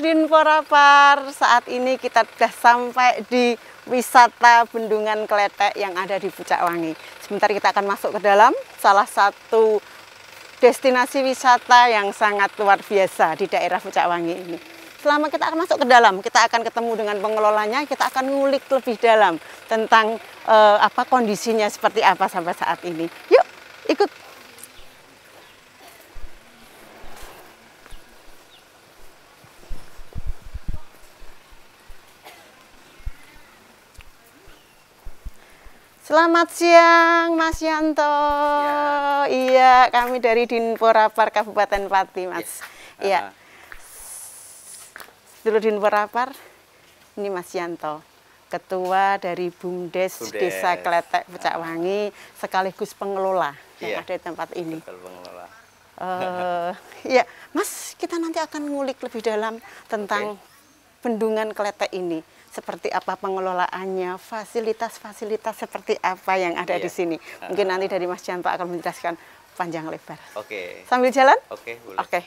Porapar. Saat ini kita sudah sampai di wisata Bendungan Kletek yang ada di Puncak Wangi. Sebentar kita akan masuk ke dalam salah satu destinasi wisata yang sangat luar biasa di daerah Puncak Wangi ini. Selama kita akan masuk ke dalam, kita akan ketemu dengan pengelolanya, kita akan ngulik lebih dalam tentang eh, apa kondisinya seperti apa sampai saat ini. Yuk, ikut Selamat siang Mas Yanto. Ya. Iya, kami dari Dinporapar Kabupaten Pati, Mas. Iya. Uh. Iya. Ya. Dinporapar, ini Mas Yanto. Ketua dari BUMDes, Bumdes. Desa Kletek Pecakwangi, sekaligus pengelola ya. yang iya. ada di tempat ini. Eh, Uh, ya, Mas, kita nanti akan ngulik lebih dalam tentang okay bendungan Kletek ini seperti apa pengelolaannya, fasilitas-fasilitas seperti apa yang ada iya. di sini. Mungkin nanti ah. dari Mas Janto akan menjelaskan panjang lebar. Oke. Okay. Sambil jalan? Oke, okay, Oke. Okay.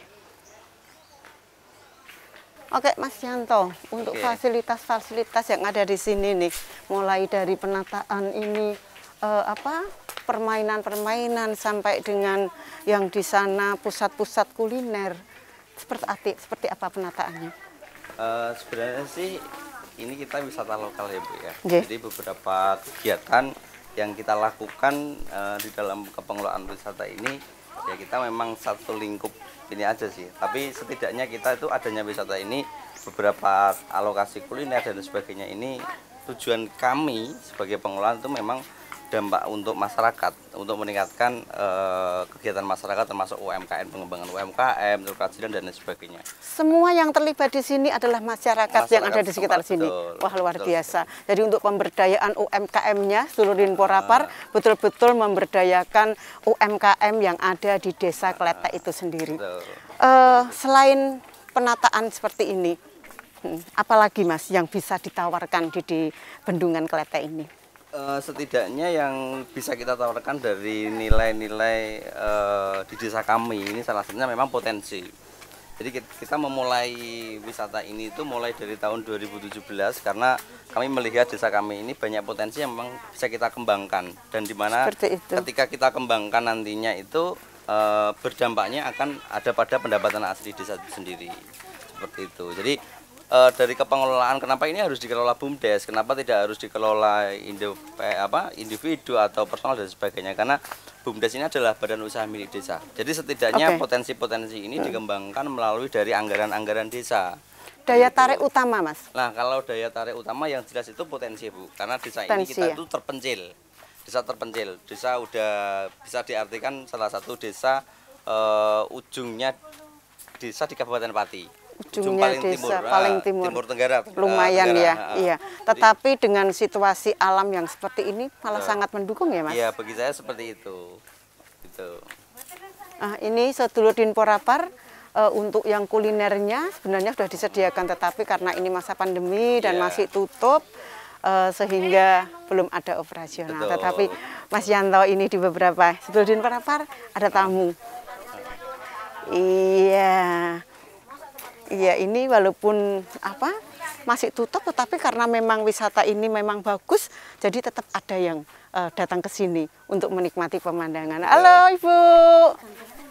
Oke, Mas Janto, untuk fasilitas-fasilitas yang ada di sini nih, mulai dari penataan ini uh, apa permainan-permainan sampai dengan yang di sana pusat-pusat kuliner, seperti apa penataannya? Uh, sebenarnya sih ini kita wisata lokal ya Bu ya. Okay. Jadi beberapa kegiatan yang kita lakukan uh, di dalam kepengelolaan wisata ini ya kita memang satu lingkup ini aja sih. Tapi setidaknya kita itu adanya wisata ini beberapa alokasi kuliner dan sebagainya ini tujuan kami sebagai pengelola itu memang dampak untuk masyarakat untuk meningkatkan uh, kegiatan masyarakat termasuk UMKM pengembangan UMKM kerajinan dan lain sebagainya. Semua yang terlibat di sini adalah masyarakat, masyarakat yang ada di sekitar tempat, sini. Betul, Wah luar betul, biasa. Betul. Jadi untuk pemberdayaan UMKM-nya seluruh Dinporapar ah. betul-betul memberdayakan UMKM yang ada di Desa ah. Kleta itu sendiri. Betul. Eh, selain penataan seperti ini, hmm, apalagi Mas yang bisa ditawarkan di, di Bendungan Kleta ini? Eh, setidaknya yang bisa kita tawarkan dari nilai-nilai uh, di desa kami ini salah satunya memang potensi. Jadi kita memulai wisata ini itu mulai dari tahun 2017 karena kami melihat desa kami ini banyak potensi yang memang bisa kita kembangkan dan di mana ketika kita kembangkan nantinya itu e, berdampaknya akan ada pada pendapatan asli desa itu sendiri seperti itu. Jadi uh, dari kepengelolaan kenapa ini harus dikelola bumdes kenapa tidak harus dikelola indo eh, apa individu atau personal dan sebagainya karena bumdes ini adalah badan usaha milik desa jadi setidaknya potensi-potensi okay. ini hmm. dikembangkan melalui dari anggaran-anggaran desa daya gitu. tarik itu. utama mas nah kalau daya tarik utama yang jelas itu potensi bu karena desa potensi, ini kita ya? itu terpencil desa terpencil desa udah bisa diartikan salah satu desa uh, ujungnya desa di Kabupaten Pati ujungnya paling desa timur, paling ah, timur, timur tenggara, ah, lumayan tenggara, ya ah, iya tetapi Jadi, dengan situasi alam yang seperti ini malah uh, sangat mendukung ya mas iya bagi saya seperti itu gitu ah ini sedulur din porapar uh, untuk yang kulinernya sebenarnya sudah disediakan tetapi karena ini masa pandemi dan yeah. masih tutup uh, sehingga belum ada operasional Betul. tetapi Mas Yanto ini di beberapa seduludin porapar ada tamu iya, iya. Iya ini walaupun apa masih tutup tetapi karena memang wisata ini memang bagus jadi tetap ada yang uh, datang ke sini untuk menikmati pemandangan. Iya. Halo Ibu.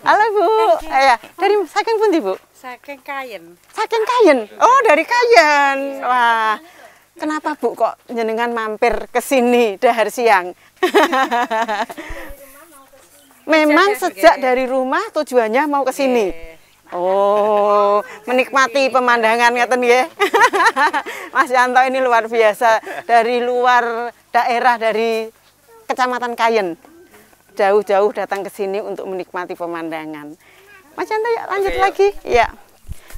Halo Bu. Eh, ya, dari saking pun ibu. Saking Kayen. Saking Kayen. Oh, dari Kayen. Wah. Kenapa Bu kok nyenengan mampir ke sini dahar siang? Memang sejak dari rumah tujuannya mau ke sini. Iya. Oh, menikmati pemandangan ngeten ya, Mas Yanto ini luar biasa dari luar daerah dari Kecamatan Kayen. Jauh-jauh datang ke sini untuk menikmati pemandangan. Mas Yanto ya lanjut Oke, lagi. Ya.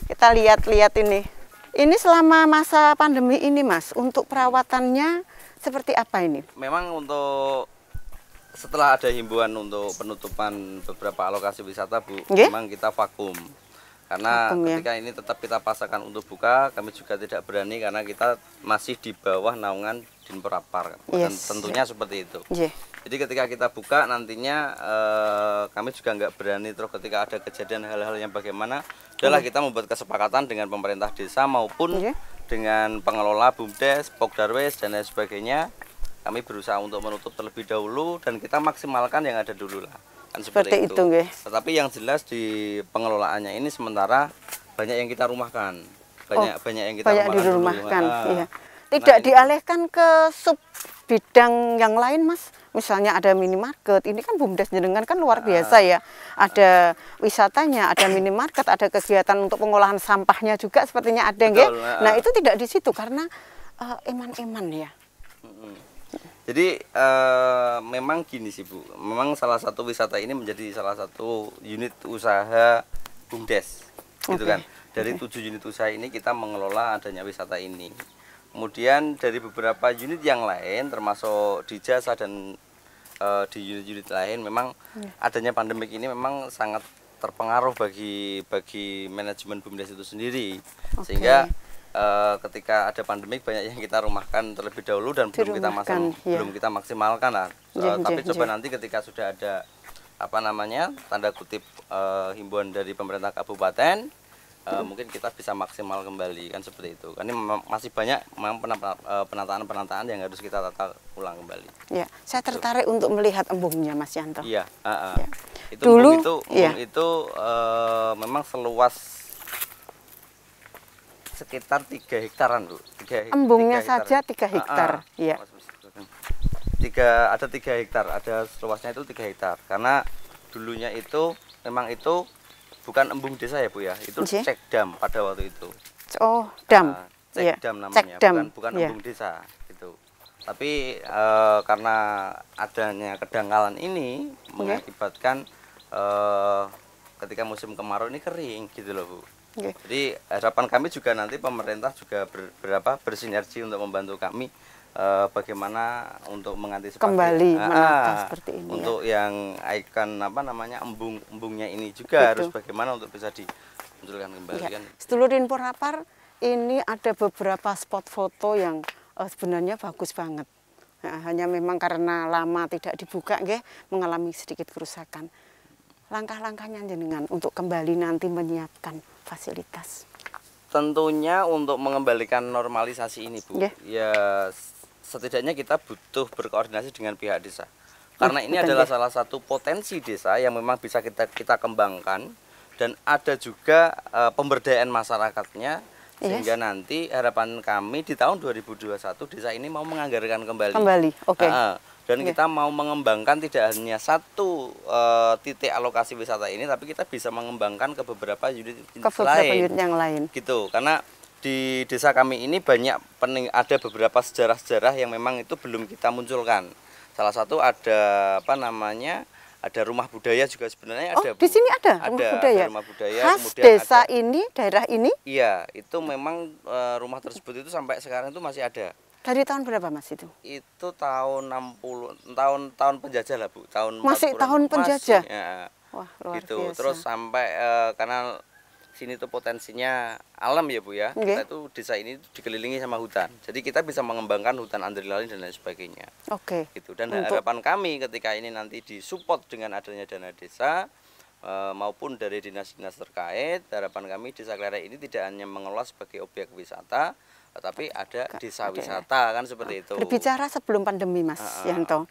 Kita lihat-lihat ini. Ini selama masa pandemi ini, Mas, untuk perawatannya seperti apa ini? Memang untuk setelah ada himbauan untuk penutupan beberapa alokasi wisata, Bu, memang kita vakum karena Hukum, ya. ketika ya? ini tetap kita pasangkan untuk buka kami juga tidak berani karena kita masih di bawah naungan Dinperapar yes, tentunya yeah. seperti itu yeah. jadi ketika kita buka nantinya eh, kami juga nggak berani terus ketika ada kejadian hal-hal yang bagaimana adalah yeah. kita membuat kesepakatan dengan pemerintah desa maupun yeah. dengan pengelola bumdes pokdarwes dan lain sebagainya kami berusaha untuk menutup terlebih dahulu dan kita maksimalkan yang ada dulu lah kan seperti, seperti itu. itu Tetapi yang jelas di pengelolaannya ini sementara banyak yang kita rumahkan. Banyak oh, banyak yang kita banyak rumahkan. dirumahkan. Dulu. Ah. Iya. Tidak nah, dialihkan ke sub bidang yang lain, Mas. Misalnya ada minimarket, ini kan bumdes jenengan kan luar ah. biasa ya. Ada wisatanya, ada minimarket, ada kegiatan untuk pengolahan sampahnya juga sepertinya ada, Betul, ah. Nah, itu tidak di situ karena eman-eman eh, uh, ya jadi uh, memang gini sih Bu, memang salah satu wisata ini menjadi salah satu unit usaha BUMDes, okay. gitu kan. Dari tujuh unit usaha ini kita mengelola adanya wisata ini. Kemudian dari beberapa unit yang lain, termasuk di jasa dan uh, di unit-unit lain, memang yeah. adanya pandemik ini memang sangat terpengaruh bagi bagi manajemen BUMDes itu sendiri, okay. sehingga Eh, ketika ada pandemik banyak yang kita rumahkan terlebih dahulu dan belum kita masang, ya. belum kita maksimalkan lah. Uh, tapi iya, coba iya. nanti ketika sudah ada apa namanya tanda kutip uh, himbauan dari pemerintah kabupaten Uh, hmm. mungkin kita bisa maksimal kembali kan seperti itu. Kan ini masih banyak memang penataan-penataan yang harus kita tata ulang kembali. Ya, saya tertarik so. untuk melihat embungnya Mas Yanto. Iya, Ya. Itu Dulu itu, ya. itu uh, memang seluas sekitar tiga hektaran bu. Tiga, Embungnya tiga saja tiga hektar. iya. Tiga ada tiga hektar, ada luasnya itu tiga hektar. Karena dulunya itu memang itu bukan embung desa ya bu ya, itu Cik. cek dam pada waktu itu. Oh dam. Uh, cek yeah. dam namanya, cek dam. bukan, bukan yeah. embung desa gitu. Tapi uh, karena adanya kedangkalan ini okay. Iya. mengakibatkan uh, ketika musim kemarau ini kering gitu loh bu. Okay. Jadi harapan kami juga nanti pemerintah juga ber, berapa bersinergi untuk membantu kami uh, bagaimana untuk mengantisipasi kembali uh, seperti ini. Ya. Untuk ya. yang ikon apa namanya embung embungnya ini juga Betul. harus bagaimana untuk bisa dimunculkan kembali ya. kan. info rapar ini ada beberapa spot foto yang uh, sebenarnya bagus banget. Nah, hanya memang karena lama tidak dibuka nggih mengalami sedikit kerusakan. Langkah-langkahnya jenengan untuk kembali nanti menyiapkan fasilitas. Tentunya untuk mengembalikan normalisasi ini Bu, yeah. ya setidaknya kita butuh berkoordinasi dengan pihak desa. Karena ini betul, adalah ya. salah satu potensi desa yang memang bisa kita kita kembangkan dan ada juga uh, pemberdayaan masyarakatnya sehingga nanti harapan kami di tahun 2021 desa ini mau menganggarkan kembali. Kembali, oke. Okay. Uh, dan yeah. kita mau mengembangkan tidak hanya satu uh, titik alokasi wisata ini tapi kita bisa mengembangkan ke beberapa unit, ke beberapa lain. unit yang lain gitu karena di desa kami ini banyak pening ada beberapa sejarah-sejarah yang memang itu belum kita munculkan salah satu ada apa namanya ada rumah budaya juga sebenarnya oh, ada. di sini ada, ada rumah budaya. Ada rumah budaya. Khas desa ada, ini, daerah ini? Iya, itu memang uh, rumah tersebut itu sampai sekarang itu masih ada. Dari tahun berapa Mas itu? Itu tahun 60 tahun tahun penjajah lah Bu, tahun Masih tahun penjajah. Masih, ya. Wah, luar gitu. biasa. Terus sampai uh, karena sini tuh potensinya alam ya Bu ya. Okay. Kita tuh desa ini dikelilingi sama hutan. Jadi kita bisa mengembangkan hutan andrilalin dan lain sebagainya. Oke. Okay. Gitu. Dan Untuk... harapan kami ketika ini nanti disupport dengan adanya dana desa eh, maupun dari dinas-dinas terkait, harapan kami desa Klerek ini tidak hanya mengelola sebagai objek wisata, tapi ada desa ya? wisata kan seperti itu. Berbicara sebelum pandemi Mas uh, Yanto,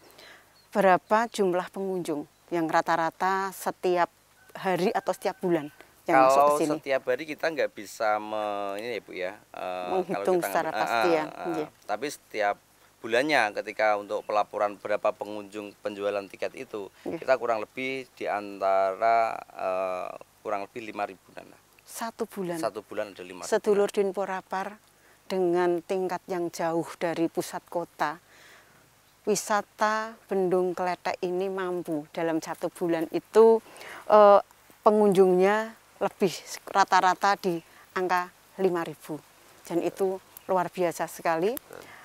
berapa jumlah pengunjung yang rata-rata setiap hari atau setiap bulan yang kalau masuk ke sini? setiap hari kita nggak bisa me, ini ya Bu ya. Uh, Menghitung kita, secara uh, pasti ya. Uh, uh, yeah. Tapi setiap bulannya ketika untuk pelaporan berapa pengunjung penjualan tiket itu yeah. kita kurang lebih di antara uh, kurang lebih lima ribu nana. Satu bulan. Satu bulan ada lima. Sedulur rapar dengan tingkat yang jauh dari pusat kota, wisata Bendung Kletek ini mampu dalam satu bulan itu eh, pengunjungnya lebih rata-rata di angka 5.000 dan itu luar biasa sekali.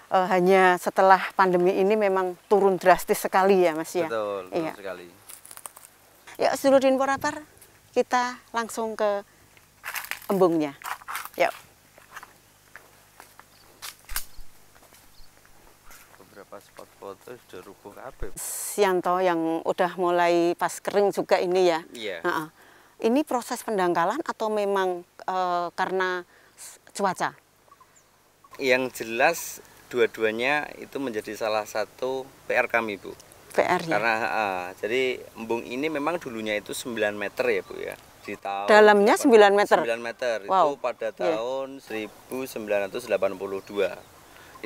Eh, hanya setelah pandemi ini memang turun drastis sekali ya Mas ya. Betul, betul iya. sekali. Yuk seluruh Poratar kita langsung ke embungnya. Yuk. terus udah rubuh kabeh. Sianto yang udah mulai pas kering juga ini ya. Iya. Yeah. Ini proses pendangkalan atau memang e, karena cuaca? Yang jelas dua-duanya itu menjadi salah satu PR kami, Bu. PR ya. Karena uh, jadi embung ini memang dulunya itu 9 meter ya, Bu ya. Di tahun Dalamnya 9 meter. 9 meter. Wow. Iya. Itu pada tahun yeah. 1982.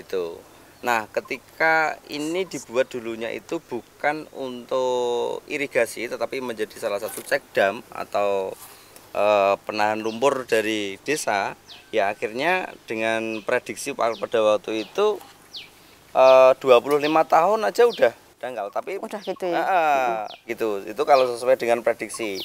Itu. Nah, ketika ini dibuat dulunya itu bukan untuk irigasi, tetapi menjadi salah satu cek dam atau e, penahan lumpur dari desa. Ya, akhirnya dengan prediksi pada waktu itu e, eh, 25 tahun aja udah dangkal, tapi udah gitu ya. Nah, gitu. Itu kalau sesuai dengan prediksi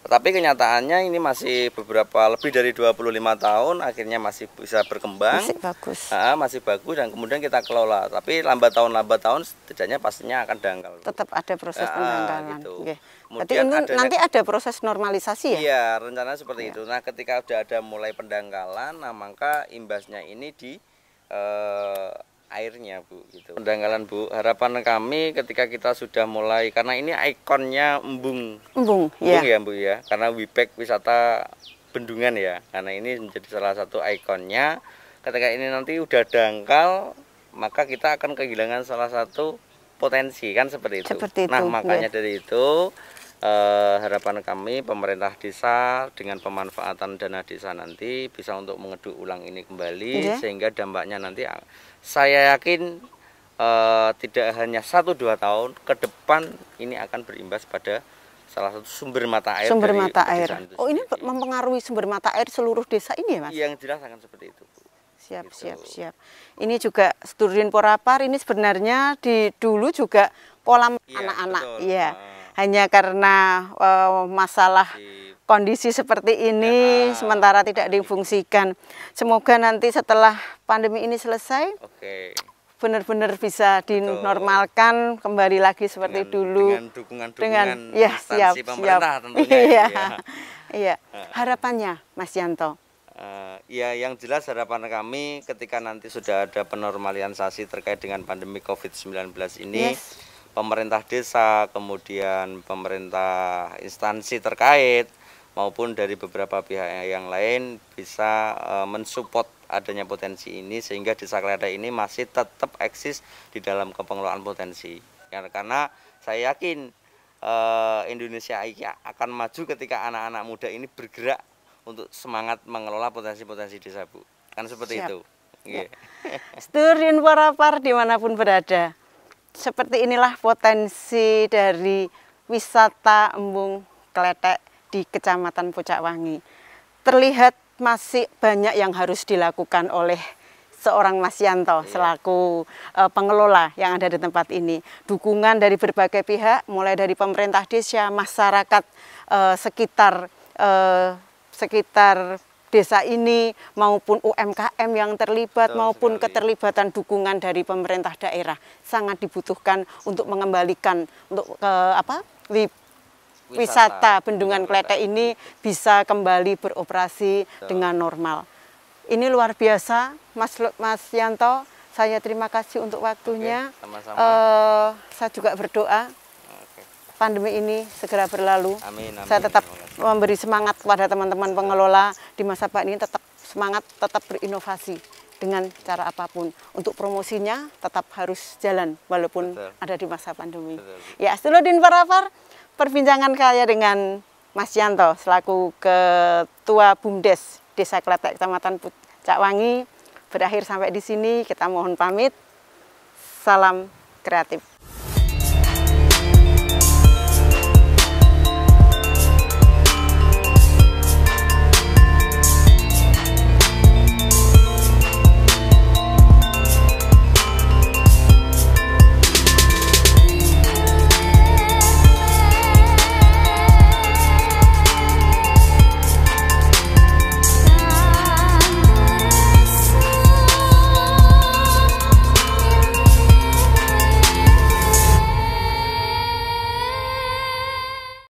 tapi kenyataannya ini masih beberapa lebih dari 25 tahun akhirnya masih bisa berkembang masih bagus masih bagus dan kemudian kita kelola tapi lambat tahun lambat tahun setidaknya pastinya akan dangkal tetap ada proses uh, ah, penangkalan gitu. okay. ini adanya, nanti ada proses normalisasi ya iya rencana seperti iya. itu nah ketika sudah ada mulai pendangkalan nah maka imbasnya ini di eh, airnya Bu gitu. Pendangkalan Bu, harapan kami ketika kita sudah mulai karena ini ikonnya embung. Embung, ya. ya Bu ya, karena Wipek wisata bendungan ya. Karena ini menjadi salah satu ikonnya. Ketika ini nanti udah dangkal, maka kita akan kehilangan salah satu potensi kan seperti itu. Seperti itu nah, iya. makanya ya. dari itu eh, harapan kami pemerintah desa dengan pemanfaatan dana desa nanti bisa untuk mengeduk ulang ini kembali ya. sehingga dampaknya nanti saya yakin e, tidak hanya satu dua tahun ke depan ini akan berimbas pada salah satu sumber mata air sumber mata air oh ini mempengaruhi sumber mata air seluruh desa ini ya mas yang jelas akan seperti itu siap gitu. siap siap ini juga Sturdion Porapar ini sebenarnya di dulu juga kolam iya, anak-anak ya, anak -anak. hanya karena uh, masalah kondisi seperti ini ya. sementara tidak difungsikan. Semoga nanti setelah pandemi ini selesai, benar-benar bisa dinormalkan Betul. kembali lagi seperti dengan, dulu. Dengan dukungan-dukungan dengan, ya, siap, pemerintah siap. tentunya. Gitu ya. Iya, ya. ya. Harapannya, Mas Yanto. Uh, ya yang jelas harapan kami ketika nanti sudah ada penormalisasi terkait dengan pandemi COVID-19 ini yes. pemerintah desa kemudian pemerintah instansi terkait maupun dari beberapa pihak yang lain bisa uh, mensupport adanya potensi ini sehingga desa Kledek ini masih tetap eksis di dalam kepengelolaan potensi. Ya, karena saya yakin uh, Indonesia akan maju ketika anak-anak muda ini bergerak untuk semangat mengelola potensi-potensi desa Bu. Kan seperti Siap. itu. Iya. Ya. Sturin Parapar dimanapun berada. Seperti inilah potensi dari wisata embung kletek di Kecamatan Pucak Terlihat masih banyak yang harus dilakukan oleh seorang Mas Yanto iya. selaku uh, pengelola yang ada di tempat ini. Dukungan dari berbagai pihak, mulai dari pemerintah desa, masyarakat uh, sekitar uh, sekitar desa ini maupun UMKM yang terlibat Betul maupun sekali. keterlibatan dukungan dari pemerintah daerah sangat dibutuhkan untuk mengembalikan untuk ke apa wisata, Bendungan Kletek ini bisa kembali beroperasi Betul. dengan normal. Ini luar biasa, Mas Mas Yanto. Saya terima kasih untuk waktunya. Oke, Uh, saya juga berdoa Oke. pandemi ini segera berlalu. Amin, amin. Saya tetap memberi semangat kepada teman-teman pengelola di masa Pak ini tetap semangat, tetap berinovasi dengan cara apapun. Untuk promosinya tetap harus jalan walaupun Betul. ada di masa pandemi. Betul. Ya, Astuludin Parafar perbincangan saya dengan Mas Yanto selaku Ketua BUMDes Desa Kletek Kecamatan Cakwangi berakhir sampai di sini. Kita mohon pamit. Salam kreatif.